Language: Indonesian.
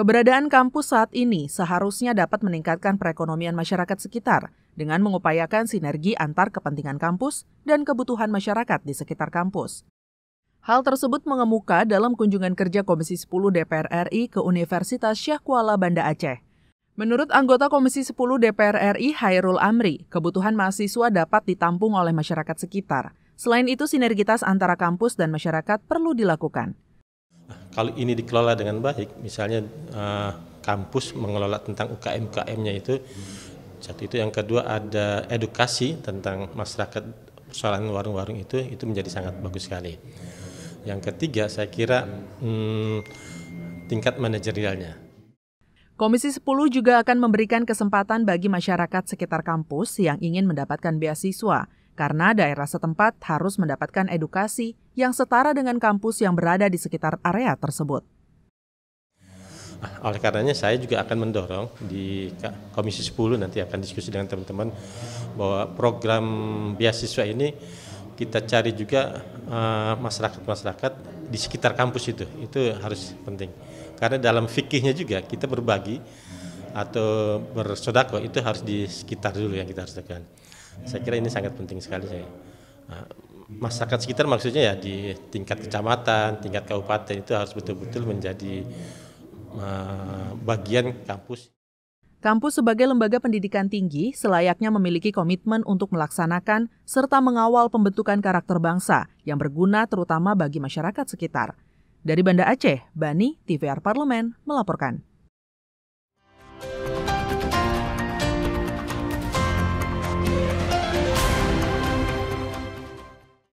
Keberadaan kampus saat ini seharusnya dapat meningkatkan perekonomian masyarakat sekitar dengan mengupayakan sinergi antar kepentingan kampus dan kebutuhan masyarakat di sekitar kampus. Hal tersebut mengemuka dalam kunjungan kerja Komisi 10 DPR RI ke Universitas Syekh Kuala Banda Aceh. Menurut anggota Komisi 10 DPR RI Hairul Amri, kebutuhan mahasiswa dapat ditampung oleh masyarakat sekitar. Selain itu, sinergitas antara kampus dan masyarakat perlu dilakukan kalau ini dikelola dengan baik, misalnya uh, kampus mengelola tentang UKM-UKM-nya itu, satu itu yang kedua ada edukasi tentang masyarakat persoalan warung-warung itu, itu menjadi sangat bagus sekali. Yang ketiga, saya kira hmm, tingkat manajerialnya. Komisi 10 juga akan memberikan kesempatan bagi masyarakat sekitar kampus yang ingin mendapatkan beasiswa karena daerah setempat harus mendapatkan edukasi yang setara dengan kampus yang berada di sekitar area tersebut. Oleh karenanya saya juga akan mendorong di Komisi 10 nanti akan diskusi dengan teman-teman bahwa program beasiswa ini kita cari juga eh, masyarakat-masyarakat di sekitar kampus itu. Itu harus penting. Karena dalam fikihnya juga kita berbagi atau bersodako itu harus di sekitar dulu yang kita harus lakukan. Saya kira ini sangat penting sekali saya. Ah, masyarakat sekitar maksudnya ya di tingkat kecamatan, tingkat kabupaten itu harus betul-betul menjadi ah, bagian kampus. Kampus sebagai lembaga pendidikan tinggi selayaknya memiliki komitmen untuk melaksanakan serta mengawal pembentukan karakter bangsa yang berguna terutama bagi masyarakat sekitar. Dari Banda Aceh, Bani, TVR Parlemen melaporkan.